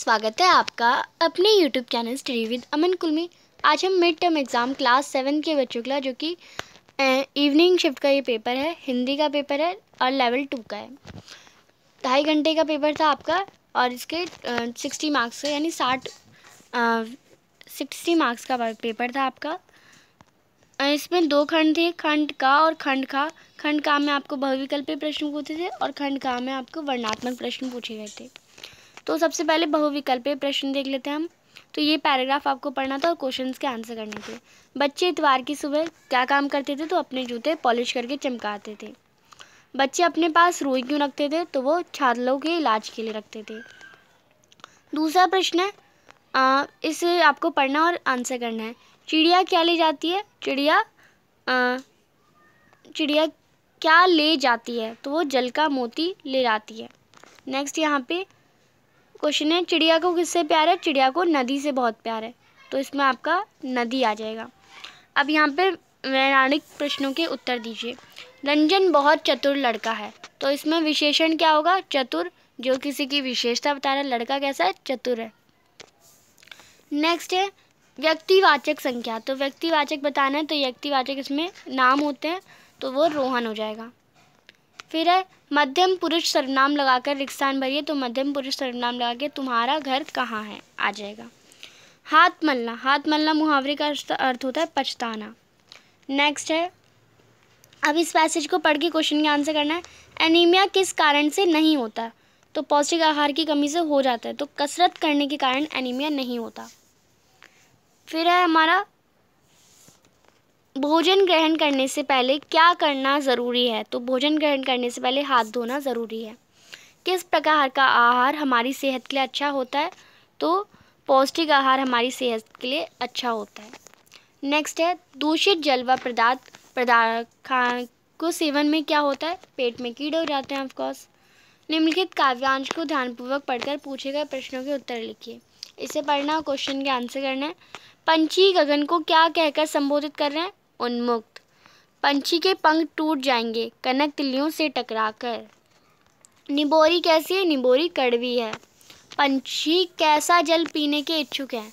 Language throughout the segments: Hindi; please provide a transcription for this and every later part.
स्वागत है आपका अपने YouTube channel study with Aman Kulmi आज हम mid term exam class seven के बच्चों का जो कि इवनिंग शिफ्ट का ये पेपर है हिंदी का पेपर है और लेवल टू का है ढाई घंटे का पेपर था आपका और इसके सिक्सटी मार्क्स का यानी साठ सिक्सटी मार्क्स का पेपर था आपका इसमें दो खंड थे खंड का और खंड का खंड का में आपको बहुविकल्पी प्रश्न पूछे थे और खंड का में आपको वर्णात्मक प्रश्न पूछे गए थे तो सबसे पहले बहुविकल्पीय प्रश्न देख लेते हैं हम तो ये पैराग्राफ आपको पढ़ना था और क्वेश्चंस के आंसर करने थे बच्चे इतवार की सुबह क्या काम करते थे तो अपने जूते पॉलिश करके चमकाते थे बच्चे अपने पास रोई क्यों रखते थे तो वो छात्रों के इलाज के लिए रखते थे दूसरा प्रश्न है आ, इसे आपको पढ़ना और आंसर करना है चिड़िया क्या ले जाती है चिड़िया चिड़िया क्या ले जाती है तो वो जल का मोती ले जाती है नेक्स्ट यहाँ पे क्वेश्चन है चिड़िया को किससे प्यार है चिड़िया को नदी से बहुत प्यार है तो इसमें आपका नदी आ जाएगा अब यहाँ पे वैज्ञानिक प्रश्नों के उत्तर दीजिए रंजन बहुत चतुर लड़का है तो इसमें विशेषण क्या होगा चतुर जो किसी की विशेषता बता रहा है लड़का कैसा है चतुर है नेक्स्ट है व्यक्तिवाचक संख्या तो व्यक्तिवाचक बताना है तो व्यक्तिवाचक इसमें नाम होते हैं तो वो रोहन हो जाएगा फिर है मध्यम पुरुष सर्वनाम लगाकर रिक्सान भरिए तो मध्यम पुरुष सर्वनाम लगा के तुम्हारा घर कहाँ है आ जाएगा हाथ मलना हाथ मलना मुहावरे का अर्थ होता है पछताना नेक्स्ट है अब इस पैसेज को पढ़ के क्वेश्चन का आंसर करना है एनीमिया किस कारण से नहीं होता तो पौष्टिक आहार की कमी से हो जाता है तो कसरत करने के कारण एनीमिया नहीं होता फिर है हमारा भोजन ग्रहण करने से पहले क्या करना ज़रूरी है तो भोजन ग्रहण करने से पहले हाथ धोना ज़रूरी है किस प्रकार का आहार हमारी सेहत के लिए अच्छा होता है तो पौष्टिक आहार हमारी सेहत के लिए अच्छा होता है नेक्स्ट है दूषित व पदार्थ पदार्थ को सेवन में क्या होता है पेट में कीड़े हो जाते हैं ऑफकोर्स निम्नलिखित काव्यांश को ध्यानपूर्वक पढ़कर पूछे गए प्रश्नों के उत्तर लिखिए इसे पढ़ना क्वेश्चन के आंसर करना है पंची गगन को क्या कहकर संबोधित कर रहे हैं उन्मुक्त पंछी के पंख टूट जाएंगे कनक तिलियों से टकराकर निबोरी कैसी है निबोरी कड़वी है पंछी कैसा जल पीने के इच्छुक हैं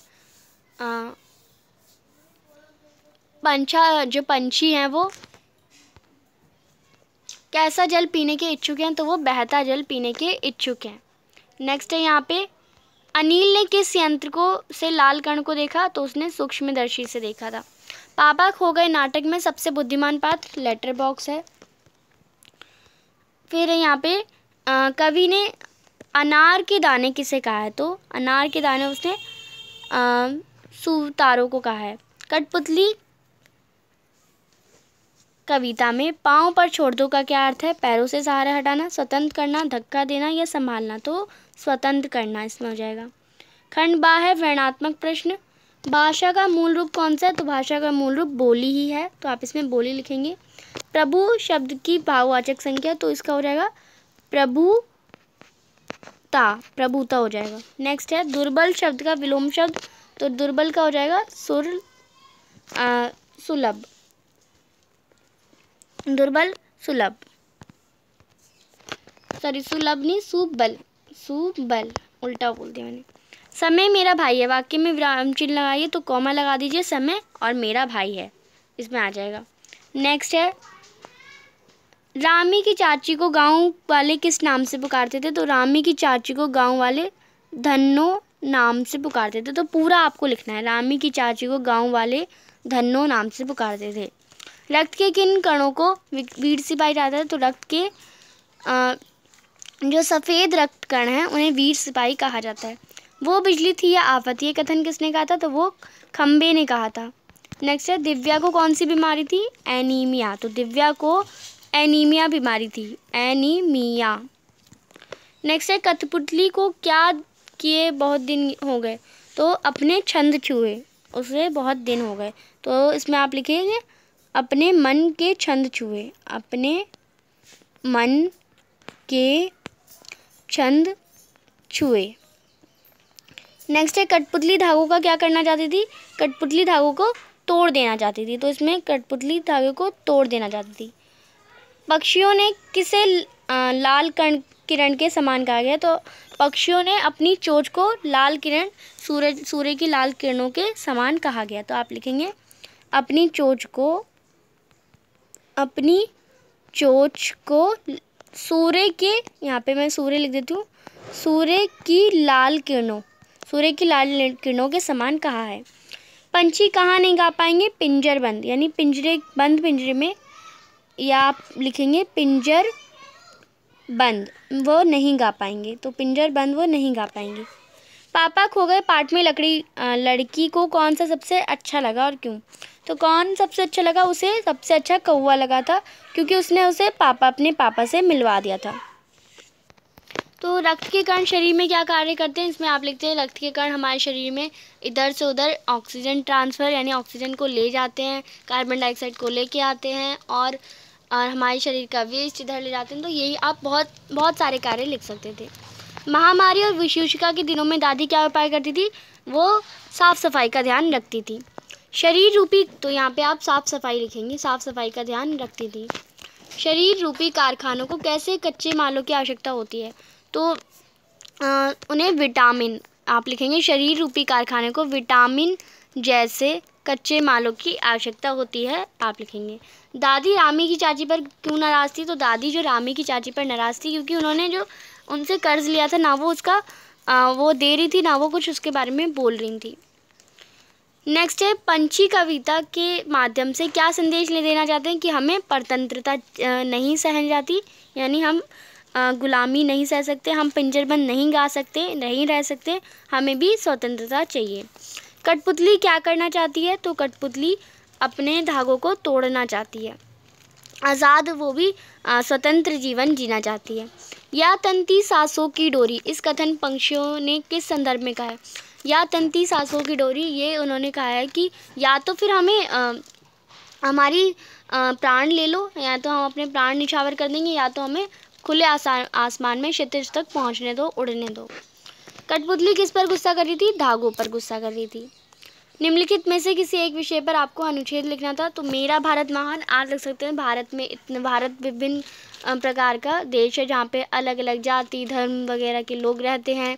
पंछा जो पंछी हैं वो कैसा जल पीने के इच्छुक हैं तो वो बहता जल पीने के इच्छुक हैं नेक्स्ट है यहाँ पे अनिल ने किस यंत्र को से लाल कण को देखा तो उसने सूक्ष्मदर्शी से देखा था पापा खो गए नाटक में सबसे बुद्धिमान पात्र लेटर बॉक्स है फिर यहाँ पे कवि ने अनार के दाने किसे कहा है तो अनार के दाने उसने सुतारों को कहा है कठपुतली कविता में पाँव पर छोड़ दो का क्या अर्थ है पैरों से सहारा हटाना स्वतंत्र करना धक्का देना या संभालना तो स्वतंत्र करना इसमें हो जाएगा खंड बा है वर्णात्मक प्रश्न भाषा का मूल रूप कौन सा है तो भाषा का मूल रूप बोली ही है तो आप इसमें बोली लिखेंगे प्रभु शब्द की भाववाचक संख्या तो इसका हो जाएगा प्रभु ता प्रभुता हो जाएगा नेक्स्ट है दुर्बल शब्द का विलोम शब्द तो दुर्बल का हो जाएगा सुर सुलभ दुर्बल सुलभ सॉरी सुलभ नहीं सुबल सुबल उल्टा बोल दिया मैंने समय मेरा भाई है वाक्य में विराम चिन्ह लगाइए तो कॉमा लगा दीजिए समय और मेरा भाई है इसमें आ जाएगा नेक्स्ट है रामी की चाची को गांव वाले किस नाम से पुकारते थे तो रामी की चाची को गांव वाले धन्नो नाम से पुकारते थे तो पूरा आपको लिखना है रामी की चाची को गांव वाले धन्नो नाम से पुकारते थे रक्त के किन कणों को वीर सिपाही जाता है तो रक्त के आ, जो सफ़ेद रक्त कण हैं उन्हें वीर सिपाही कहा जाता है वो बिजली थी या आफत ये कथन किसने कहा था तो वो खम्बे ने कहा था नेक्स्ट है दिव्या को कौन सी बीमारी थी एनीमिया तो दिव्या को एनीमिया बीमारी थी एनीमिया नेक्स्ट है कथपुतली को क्या किए बहुत दिन हो गए तो अपने छंद छुए उसे बहुत दिन हो गए तो इसमें आप लिखेंगे अपने मन के छंद छुए अपने मन के छंद छुए नेक्स्ट है कठपुतली धागों का क्या करना चाहती थी कठपुतली धागों को तोड़ देना चाहती थी तो इसमें कठपुतली धागे को तोड़ देना चाहती थी पक्षियों ने किसे लाल कण किरण के समान कहा गया तो पक्षियों ने अपनी चोच को लाल किरण सूर्य सूर्य की लाल किरणों के समान कहा गया तो आप लिखेंगे अपनी चोच को अपनी चोच को सूर्य के यहाँ पे मैं सूर्य लिख देती हूँ सूर्य की लाल किरणों सूर्य की लाल किरणों के समान कहा है पंछी कहाँ नहीं गा पाएंगे पिंजर बंद यानी पिंजरे बंद पिंजरे में या आप लिखेंगे पिंजर बंद वो नहीं गा पाएंगे तो पिंजर बंद वो नहीं गा पाएंगे पापा खो गए पार्ट में लकड़ी लड़की को कौन सा सबसे अच्छा लगा और क्यों तो कौन सबसे अच्छा लगा उसे सबसे अच्छा कौआ लगा था क्योंकि उसने उसे पापा अपने पापा से मिलवा दिया था तो रक्त के कण शरीर में क्या कार्य करते हैं इसमें आप लिखते हैं रक्त के कण हमारे शरीर में इधर से उधर ऑक्सीजन ट्रांसफ़र यानी ऑक्सीजन को ले जाते हैं कार्बन डाइऑक्साइड को लेके आते हैं और और हमारे शरीर का वेस्ट इधर ले जाते हैं तो यही आप बहुत बहुत सारे कार्य लिख सकते थे महामारी और विशूषिका के दिनों में दादी क्या उपाय करती थी वो साफ़ सफाई का ध्यान रखती थी शरीर रूपी तो यहाँ पे आप साफ़ सफाई लिखेंगे साफ़ सफाई का ध्यान रखती थी शरीर रूपी कारखानों को कैसे कच्चे मालों की आवश्यकता होती है तो आ, उन्हें विटामिन आप लिखेंगे शरीर रूपी कारखाने को विटामिन जैसे कच्चे मालों की आवश्यकता होती है आप लिखेंगे दादी रामी की चाची पर क्यों नाराज़ थी तो दादी जो रामी की चाची पर नाराज़ थी क्योंकि उन्होंने जो उनसे कर्ज़ लिया था ना वो उसका आ, वो दे रही थी ना वो कुछ उसके बारे में बोल रही थी नेक्स्ट है पंछी कविता के माध्यम से क्या संदेश ले देना चाहते हैं कि हमें परतंत्रता नहीं सहन जाती यानी हम ग़ुलामी नहीं सह सकते हम पिंजरबंद नहीं गा सकते नहीं रह सकते हमें भी स्वतंत्रता चाहिए कठपुतली क्या करना चाहती है तो कठपुतली अपने धागों को तोड़ना चाहती है आज़ाद वो भी स्वतंत्र जीवन जीना चाहती है या तंती सासों की डोरी इस कथन पंक्षियों ने किस संदर्भ में कहा है या तंती सासों की डोरी ये उन्होंने कहा है कि या तो फिर हमें आ, हमारी प्राण ले लो या तो हम अपने प्राण निछावर कर देंगे या तो हमें खुले आसमान में क्षितिज तक पहुंचने दो उड़ने दो कठपुतली किस पर गुस्सा कर रही थी धागों पर गुस्सा कर रही थी निम्नलिखित में से किसी एक विषय पर आपको अनुच्छेद लिखना था तो मेरा भारत महान आज लिख सकते हैं भारत में इतने भारत विभिन्न प्रकार का देश है जहाँ पे अलग अलग जाति धर्म वगैरह के लोग रहते हैं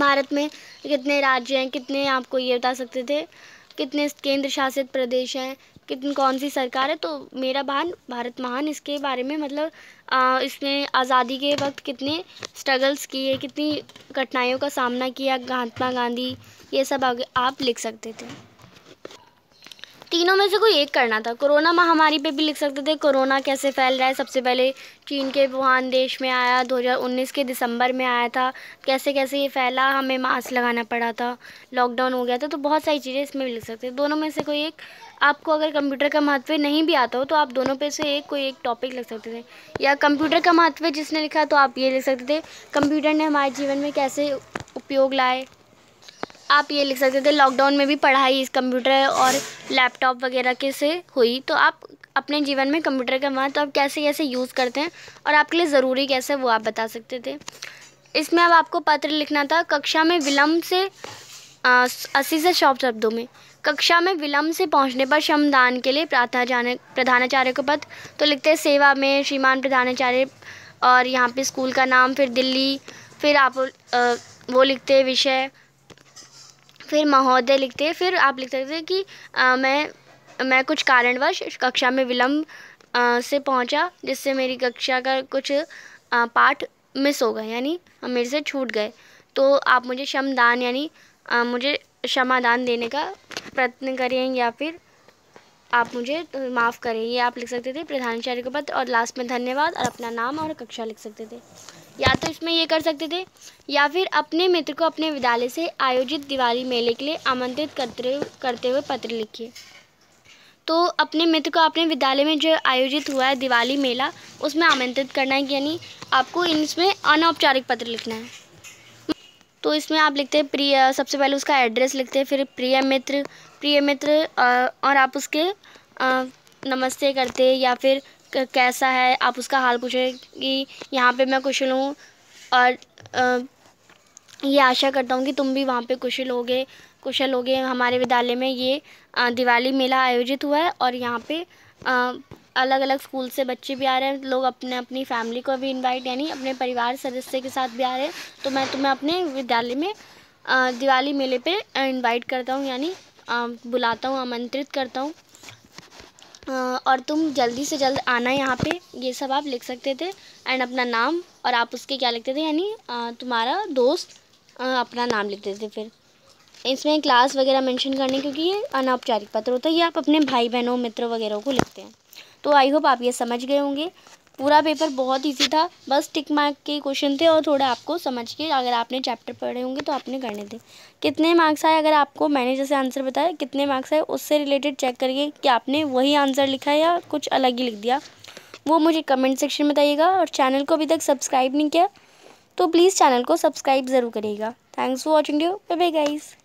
भारत में कितने राज्य हैं कितने आपको ये बता सकते थे कितने केंद्र शासित प्रदेश हैं कि कौन सी सरकार है तो मेरा बहन भारत महान इसके बारे में मतलब आ, इसने आज़ादी के वक्त कितने स्ट्रगल्स किए कितनी कठिनाइयों का सामना किया महात्मा गांधी ये सब आगे आप लिख सकते थे तीनों में से कोई एक करना था कोरोना महामारी पे भी लिख सकते थे कोरोना कैसे फैल रहा है सबसे पहले चीन के वुहान देश में आया 2019 के दिसंबर में आया था कैसे कैसे ये फैला हमें मास्क लगाना पड़ा था लॉकडाउन हो गया था तो बहुत सारी चीज़ें इसमें भी लिख सकते दोनों में से कोई एक आपको अगर कंप्यूटर का महत्व नहीं भी आता हो तो आप दोनों पे से एक कोई एक टॉपिक लिख सकते थे या कंप्यूटर का महत्व जिसने लिखा तो आप ये लिख सकते थे कंप्यूटर ने हमारे जीवन में कैसे उपयोग लाए आप ये लिख सकते थे लॉकडाउन में भी पढ़ाई इस कंप्यूटर और लैपटॉप वगैरह के से हुई तो आप अपने जीवन में कंप्यूटर का महत्व तो आप कैसे कैसे यूज़ करते हैं और आपके लिए ज़रूरी कैसे वो आप बता सकते थे इसमें अब आपको पत्र लिखना था कक्षा में विलम्ब से अस्सी से शॉप शब्दों में कक्षा में विलंब से पहुंचने पर श्रमदान के लिए प्रार्थना प्रधानाचार्य को पद तो लिखते हैं सेवा में श्रीमान प्रधानाचार्य और यहाँ पे स्कूल का नाम फिर दिल्ली फिर आप वो लिखते हैं विषय फिर महोदय लिखते हैं फिर आप लिख सकते हैं कि आ, मैं मैं कुछ कारणवश कक्षा में विलम्ब से पहुंचा जिससे मेरी कक्षा का कुछ आ, पाठ मिस हो गए यानी मेरे से छूट गए तो आप मुझे श्रमदान यानी मुझे क्षमादान देने का प्रयत्न करें या फिर आप मुझे माफ़ करें ये आप लिख सकते थे प्रधानाचार्य को पत्र और लास्ट में धन्यवाद और अपना नाम और कक्षा लिख सकते थे या तो इसमें ये कर सकते थे या फिर अपने मित्र को अपने विद्यालय से आयोजित दिवाली मेले के लिए आमंत्रित करते करते हुए पत्र लिखिए तो अपने मित्र को अपने विद्यालय में जो आयोजित हुआ है दिवाली मेला उसमें आमंत्रित करना है यानी आपको इसमें अनौपचारिक पत्र लिखना है तो इसमें आप लिखते हैं प्रिय सबसे पहले उसका एड्रेस लिखते हैं फिर प्रिय मित्र प्रिय मित्र और आप उसके नमस्ते करते या फिर कैसा है आप उसका हाल पूछें कि यहाँ पे मैं कुशल हूँ और ये आशा करता हूँ कि तुम भी वहाँ पे कुशल होगे कुशल होगे हमारे विद्यालय में ये दिवाली मेला आयोजित हुआ है और यहाँ पे अलग अलग स्कूल से बच्चे भी आ रहे हैं लोग अपने अपनी फैमिली को भी इनवाइट यानी अपने परिवार सदस्य के साथ भी आ रहे हैं तो मैं तुम्हें अपने विद्यालय में दिवाली मेले पे इनवाइट करता हूँ यानी बुलाता हूँ आमंत्रित करता हूँ और तुम जल्दी से जल्द आना यहाँ पे ये सब आप लिख सकते थे एंड अपना नाम और आप उसके क्या लिखते थे यानी तुम्हारा दोस्त अपना नाम लिखते थे फिर इसमें क्लास वगैरह मेंशन करने क्योंकि ये अनौपचारिक पत्र होता है ये आप अपने भाई बहनों मित्रों वगैरह को लिखते हैं तो आई होप आप ये समझ गए होंगे पूरा पेपर बहुत ईजी था बस टिक मार्क के क्वेश्चन थे और थोड़ा आपको समझ के अगर आपने चैप्टर पढ़े होंगे तो आपने करने थे कितने मार्क्स आए अगर आपको मैंने जैसे आंसर बताया कितने मार्क्स आए उससे रिलेटेड चेक करिए कि आपने वही आंसर लिखा है या कुछ अलग ही लिख दिया वो मुझे कमेंट सेक्शन में बताइएगा और चैनल को अभी तक सब्सक्राइब नहीं किया तो प्लीज़ चैनल को सब्सक्राइब ज़रूर करिएगा thanks for watching you bye guys